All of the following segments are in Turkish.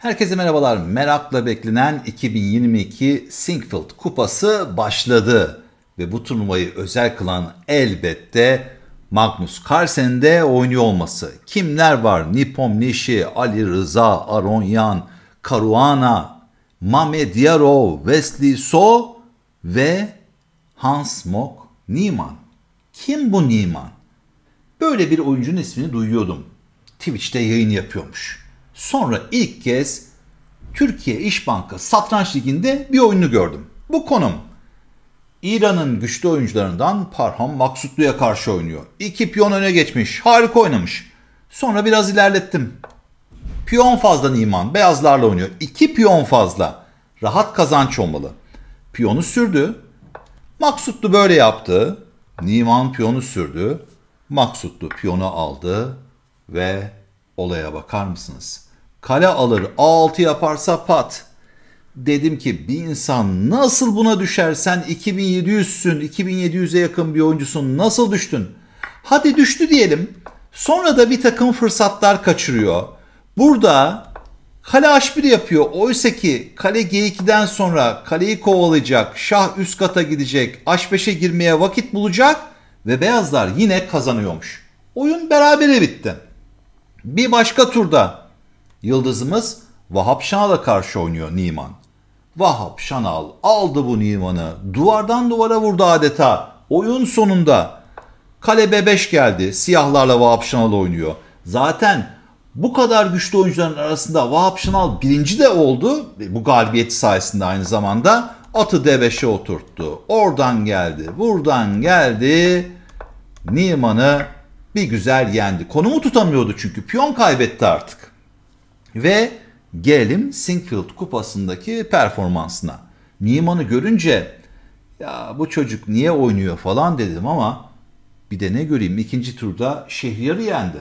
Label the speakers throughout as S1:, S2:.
S1: Herkese merhabalar. Merakla beklenen 2022 Singfield Kupası başladı. Ve bu turnuvayı özel kılan elbette Magnus Carlsen'in de oynuyor olması. Kimler var? Nipom Nishi, Ali Rıza, Aronyan, Karuana, Mame Diarov, Wesley So ve Hans Mock Niemann. Kim bu Niemann? Böyle bir oyuncunun ismini duyuyordum. Twitch'te yayın yapıyormuş. Sonra ilk kez Türkiye İş Bankası Satranç Ligi'nde bir oyunu gördüm. Bu konum. İran'ın güçlü oyuncularından Parham Maksutlu'ya karşı oynuyor. İki piyon öne geçmiş. Harika oynamış. Sonra biraz ilerlettim. Piyon fazla Niman. Beyazlarla oynuyor. İki piyon fazla. Rahat kazanç olmalı. Piyonu sürdü. Maksutlu böyle yaptı. Niman piyonu sürdü. Maksutlu piyonu aldı ve olaya bakar mısınız? Kale alır A6 yaparsa pat. Dedim ki bir insan nasıl buna düşer sen 2700'sün 2700'e yakın bir oyuncusun nasıl düştün? Hadi düştü diyelim sonra da bir takım fırsatlar kaçırıyor. Burada kale h1 yapıyor oysa ki kale g2'den sonra kaleyi kovalayacak şah üst kata gidecek h5'e girmeye vakit bulacak ve beyazlar yine kazanıyormuş. Oyun berabere bitti. Bir başka turda Yıldızımız Vahap Şanal'a karşı oynuyor Niman. Vahap Şanal aldı bu Niman'ı. Duvardan duvara vurdu adeta. Oyun sonunda kale 5 geldi. Siyahlarla Vahap Şanal oynuyor. Zaten bu kadar güçlü oyuncuların arasında Vahap Şanal birinci de oldu. E, bu galibiyeti sayesinde aynı zamanda atı d5'e oturttu. Oradan geldi, buradan geldi. Niman'ı bir güzel yendi. Konumu tutamıyordu çünkü. Piyon kaybetti artık. Ve gelelim Sinkfield kupasındaki performansına. Nimanı görünce ya bu çocuk niye oynuyor falan dedim ama bir de ne göreyim ikinci turda Şehriyar'ı yendi.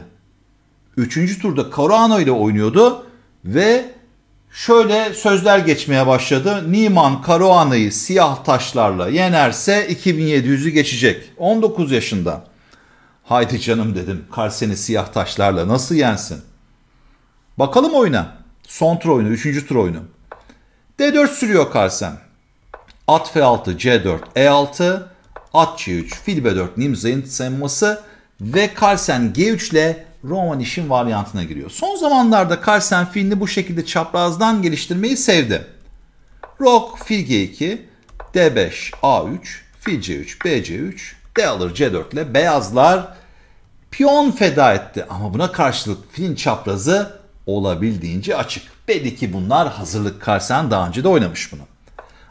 S1: Üçüncü turda Corano ile oynuyordu ve şöyle sözler geçmeye başladı. Niman Caruana'yı siyah taşlarla yenerse 2700'ü geçecek. 19 yaşında. Haydi canım dedim. Kar seni siyah taşlarla nasıl yensin? Bakalım oyuna. Son tur oyunu, 3. tur oyunu. D4 sürüyor Karsem. At F6, C4, E6, at C3, fil B4, Nimzay'ın semması ve Carlsen G3 ile Roman işin varyantına giriyor. Son zamanlarda Carlsen filini bu şekilde çaprazdan geliştirmeyi sevdi. Rok fil G2, D5, A3, fil C3, BC3, D alır C4 ile beyazlar piyon feda etti. Ama buna karşılık filin çaprazı olabildiğince açık. Belli ki bunlar hazırlık karşısında daha önce de oynamış bunu.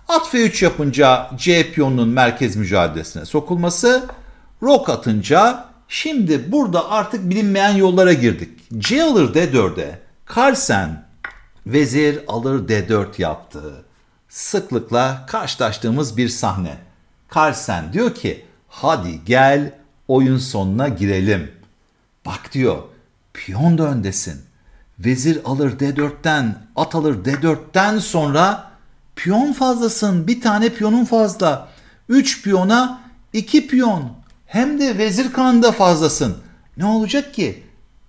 S1: At F3 yapınca C piyonunun merkez mücadelesine sokulması, rok atınca şimdi burada artık bilinmeyen yollara girdik. C alır D4'e, Carlsen vezir alır D4 yaptı. Sıklıkla karşılaştığımız bir sahne. Carlsen diyor ki hadi gel oyun sonuna girelim. Bak diyor piyon da öndesin. Vezir alır D4'ten, at alır D4'ten sonra piyon fazlasın. Bir tane piyonun fazla. 3 piyona 2 piyon. Hem de vezir kanında fazlasın. Ne olacak ki?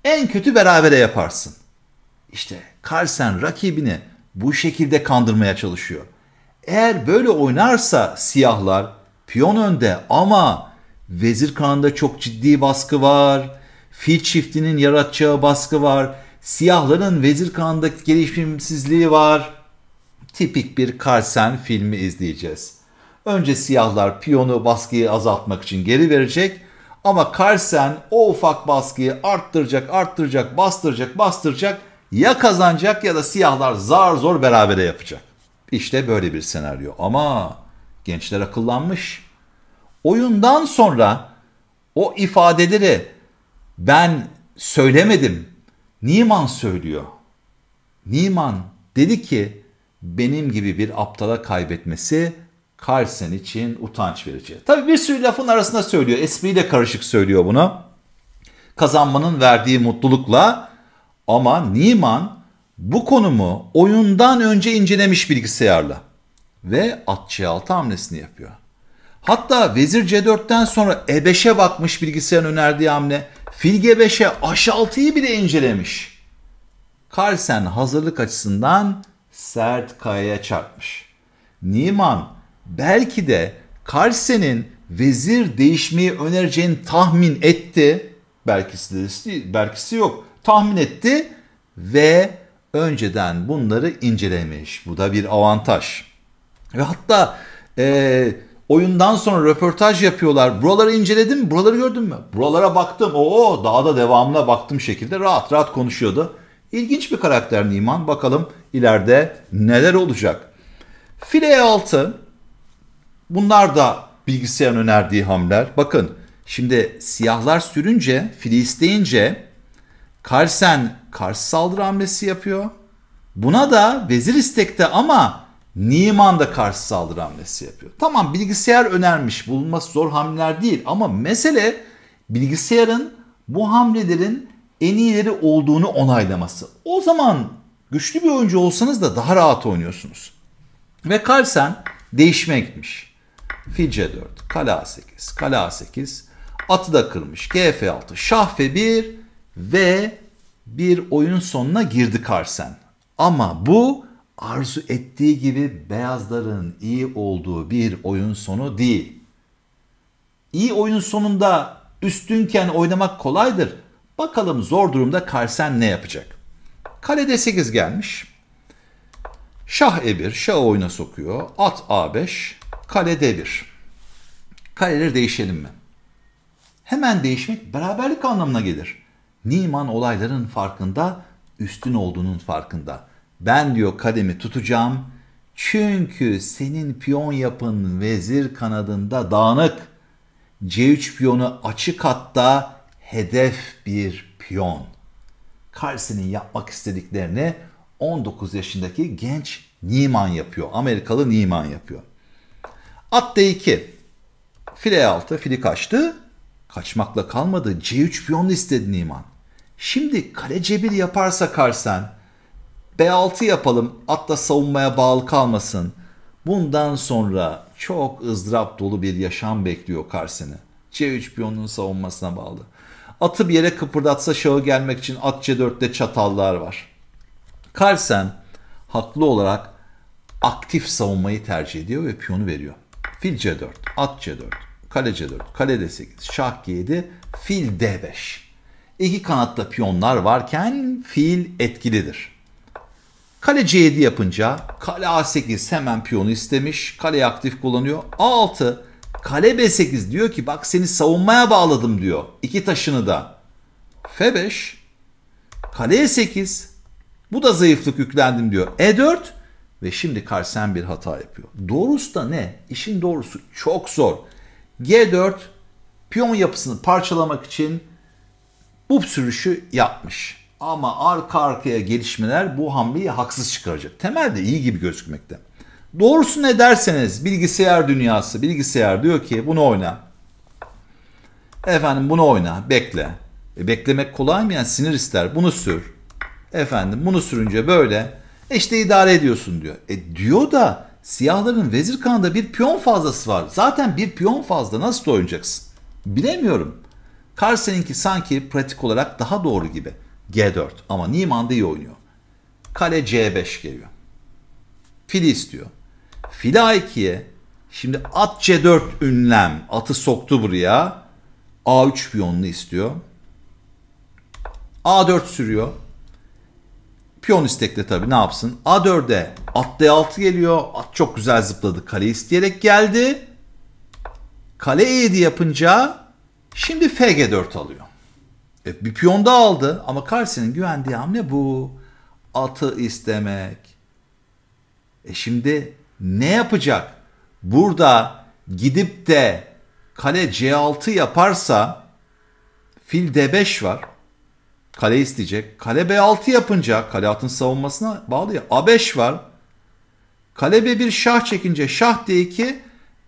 S1: En kötü berabere yaparsın. İşte Carlsen rakibini bu şekilde kandırmaya çalışıyor. Eğer böyle oynarsa siyahlar piyon önde ama vezir kanında çok ciddi baskı var. Fil çiftinin yaratacağı baskı var. Siyahların Vezir Kağan'daki gelişimsizliği var. Tipik bir Karsen filmi izleyeceğiz. Önce siyahlar piyonu baskıyı azaltmak için geri verecek ama Karsen o ufak baskıyı arttıracak, arttıracak, bastıracak, bastıracak ya kazanacak ya da siyahlar zar zor berabere yapacak. İşte böyle bir senaryo ama gençler akıllanmış. Oyundan sonra o ifadeleri ben söylemedim, Niman söylüyor. Niman dedi ki benim gibi bir aptala kaybetmesi Carlsen için utanç verici. Tabii bir sürü lafın arasında söylüyor. Espriyle karışık söylüyor bunu. Kazanmanın verdiği mutlulukla ama Niman bu konumu oyundan önce incelemiş bilgisayarla ve at C6 hamlesini yapıyor. Hatta vezir C4'ten sonra E5'e bakmış bilgisayarın önerdiği hamle. Filge 5'e aşaltıyı bile incelemiş. Carlsen hazırlık açısından sert kayaya çarpmış. Niemann belki de Carlsen'in vezir değişmeyi önereceğini tahmin etti. Belkisi, de, belkisi yok. Tahmin etti ve önceden bunları incelemiş. Bu da bir avantaj. Ve hatta e, Oyundan sonra röportaj yapıyorlar. Buraları inceledim Buraları gördün mü? Buralara baktım. Oo daha da devamına baktım şekilde rahat rahat konuşuyordu. İlginç bir karakter Niman. Bakalım ileride neler olacak. File 6. Bunlar da bilgisayarın önerdiği hamler. Bakın şimdi siyahlar sürünce, fili isteyince Karsen Kars saldırı hamlesi yapıyor. Buna da vezir istekte ama Niman da karşı saldırı hamlesi yapıyor. Tamam bilgisayar önermiş bulunması zor hamleler değil ama mesele bilgisayarın bu hamlelerin en iyileri olduğunu onaylaması. O zaman güçlü bir oyuncu olsanız da daha rahat oynuyorsunuz. Ve Carlsen değişmeye gitmiş. Fil C4, kale A8, kale A8, atı da kırmış, GF6, şah F1 ve bir oyun sonuna girdi Carlsen. Ama bu arzu ettiği gibi beyazların iyi olduğu bir oyun sonu değil. İyi oyun sonunda üstünken oynamak kolaydır. Bakalım zor durumda Karsen ne yapacak? Kalede 8 gelmiş. Şah E1, şah oyuna sokuyor. At A5, kale D1. Kaleleri değişelim mi? Hemen değişmek beraberlik anlamına gelir. Niman olayların farkında, üstün olduğunun farkında. Ben diyor kademi tutacağım. Çünkü senin piyon yapın vezir kanadında dağınık. C3 piyonu açık hatta hedef bir piyon. Carlsen'in yapmak istediklerini 19 yaşındaki genç Niman yapıyor. Amerikalı Niman yapıyor. At D2. File 6. Fili kaçtı. Kaçmakla kalmadı. C3 piyonu istedi Niman. Şimdi kale C1 yaparsa Carlsen B6 yapalım. At savunmaya bağlı kalmasın. Bundan sonra çok ızdırap dolu bir yaşam bekliyor Karsen'i. C3 piyonunun savunmasına bağlı. Atı bir yere kıpırdatsa şahı gelmek için at C4'te çatallar var. Karsen haklı olarak aktif savunmayı tercih ediyor ve piyonu veriyor. Fil C4, at C4, kale C4, kale D8, şah G7, fil D5. İki kanatta piyonlar varken fil etkilidir. Kaleci 7 yapınca kale A8 hemen piyonu istemiş. Kaleyi aktif kullanıyor. A6 kale B8 diyor ki bak seni savunmaya bağladım diyor. İki taşını da. F5 kale E8 bu da zayıflık yüklendim diyor. E4 ve şimdi Karsen bir hata yapıyor. Doğrusu da ne? İşin doğrusu çok zor. G4 piyon yapısını parçalamak için bu sürüşü yapmış. Ama arka arkaya gelişmeler bu hamleyi haksız çıkaracak. Temelde iyi gibi gözükmekte. Doğrusu ne derseniz bilgisayar dünyası, bilgisayar diyor ki bunu oyna. Efendim bunu oyna, bekle. E, beklemek kolay mı? Yani sinir ister. Bunu sür. Efendim bunu sürünce böyle. E işte idare ediyorsun diyor. E diyor da siyahların vezir kanında bir piyon fazlası var. Zaten bir piyon fazla nasıl oynayacaksın? Bilemiyorum. seninki sanki pratik olarak daha doğru gibi. G4 ama Niemann da iyi oynuyor. Kale C5 geliyor. Fili istiyor. Fil A2'ye şimdi at C4 ünlem atı soktu buraya. A3 piyonunu istiyor. A4 sürüyor. Piyon istekli tabi ne yapsın? A4'e at D6 geliyor. At çok güzel zıpladı. Kale isteyerek geldi. Kale E7 yapınca şimdi FG4 alıyor. E, bir piyon da aldı ama Carsey'nin güvendiği hamle bu. Atı istemek. E şimdi ne yapacak? Burada gidip de kale C6 yaparsa fil D5 var. Kale isteyecek. Kale B6 yapınca kale atın savunmasına bağlı ya. A5 var. Kale B1 şah çekince şah D2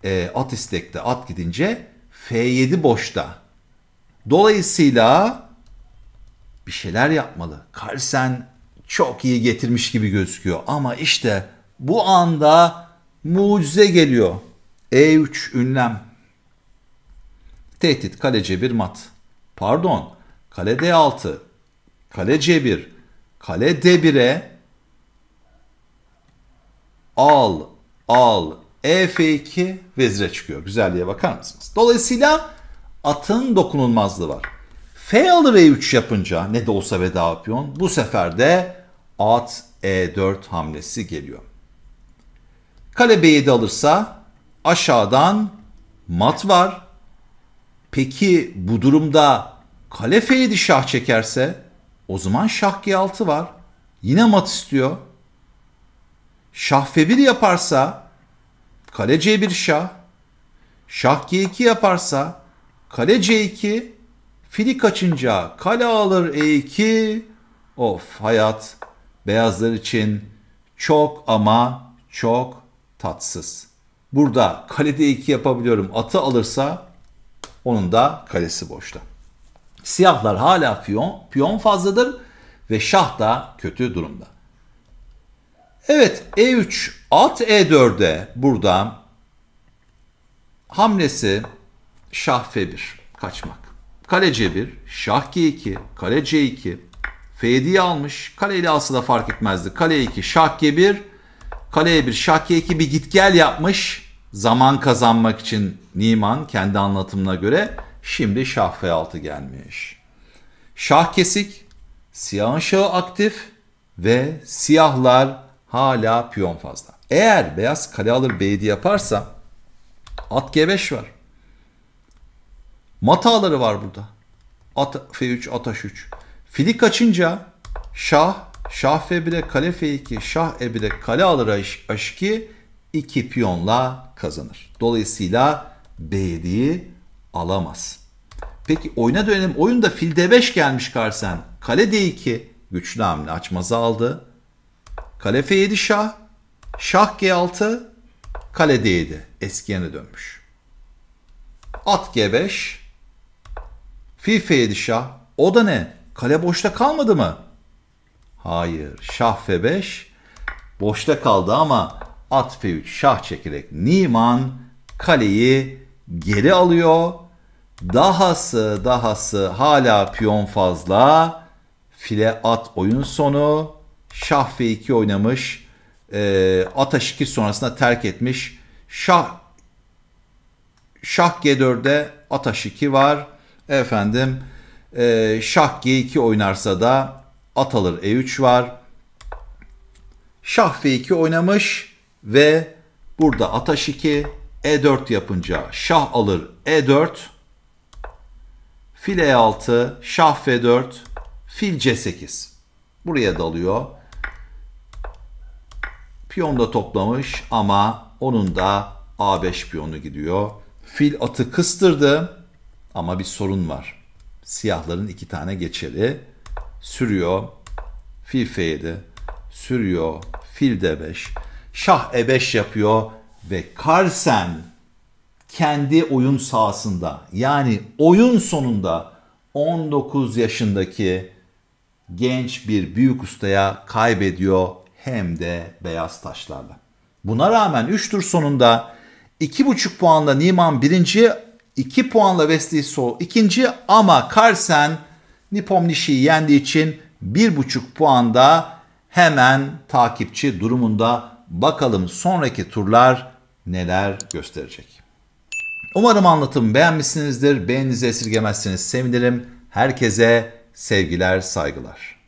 S1: e, at istekte. At gidince F7 boşta. Dolayısıyla bir şeyler yapmalı. Carlsen çok iyi getirmiş gibi gözüküyor ama işte bu anda mucize geliyor. E3 ünlem. Tehdit kale C1 mat. Pardon. Kale D6. Kale C1. Kale D1'e al al E2 vezire çıkıyor. Güzelliğe bakar mısınız? Dolayısıyla atın dokunulmazlığı var. F alır E3 yapınca ne de olsa veda piyon bu sefer de at E4 hamlesi geliyor. Kale B7 alırsa aşağıdan mat var. Peki bu durumda kale F7 şah çekerse o zaman şah G6 var. Yine mat istiyor. Şah F1 yaparsa kale C1 şah. Şah G2 yaparsa Kale C2. Fili kaçınca kale alır E2. Of hayat beyazlar için çok ama çok tatsız. Burada kale kalede 2 yapabiliyorum. Atı alırsa onun da kalesi boşta. Siyahlar hala piyon, piyon fazladır ve şah da kötü durumda. Evet E3 at E4'e burada hamlesi şah f1 kaçmak. Kale c1, şah g2, kale c2, f7'yi almış. Kale ile alsa da fark etmezdi. Kale 2, şah g1, kale e1, şah g2 bir git gel yapmış. Zaman kazanmak için Niemann kendi anlatımına göre şimdi şah f6 gelmiş. Şah kesik, siyahın şahı aktif ve siyahlar hala piyon fazla. Eğer beyaz kale alır b7 yaparsa at g5 var. Mat ağları var burada. At F3, Ataş 3. Fili kaçınca Şah, Şah F1'e, Kale F2, Şah E1'e, Kale alır H2, 2 piyonla kazanır. Dolayısıyla B7'yi alamaz. Peki oyuna dönelim. Oyunda fil D5 gelmiş Karsen. Kale D2 güçlü hamle açmazı aldı. Kale F7 Şah. Şah G6. Kale D7 eski yerine dönmüş. At G5. Fife yedi şah. O da ne? Kale boşta kalmadı mı? Hayır. Şah F5 boşta kaldı ama at F3 şah çekerek Niman kaleyi geri alıyor. Dahası dahası hala piyon fazla. File at oyun sonu. Şah F2 oynamış. E, at H2 sonrasında terk etmiş. Şah Şah G4'de at H2 var. Efendim e, şah G2 oynarsa da at alır E3 var. Şah F2 oynamış ve burada ataş H2 E4 yapınca şah alır E4 fil E6 şah F4 fil C8 buraya dalıyor. Piyon da toplamış ama onun da A5 piyonu gidiyor. Fil atı kıstırdı. Ama bir sorun var. Siyahların iki tane geçeri. Sürüyor. Fil F7. Sürüyor. Fil D5. Şah E5 yapıyor. Ve Carlsen kendi oyun sahasında yani oyun sonunda 19 yaşındaki genç bir büyük ustaya kaybediyor hem de beyaz taşlarla. Buna rağmen 3 tur sonunda 2,5 puanla Niman birinci. 2 puanla Wesley So ikinci ama Carlsen Nippon Nishi'yi yendiği için 1,5 puanda hemen takipçi durumunda. Bakalım sonraki turlar neler gösterecek. Umarım anlatımı beğenmişsinizdir. Beğeninizi esirgemezsiniz sevinirim. Herkese sevgiler, saygılar.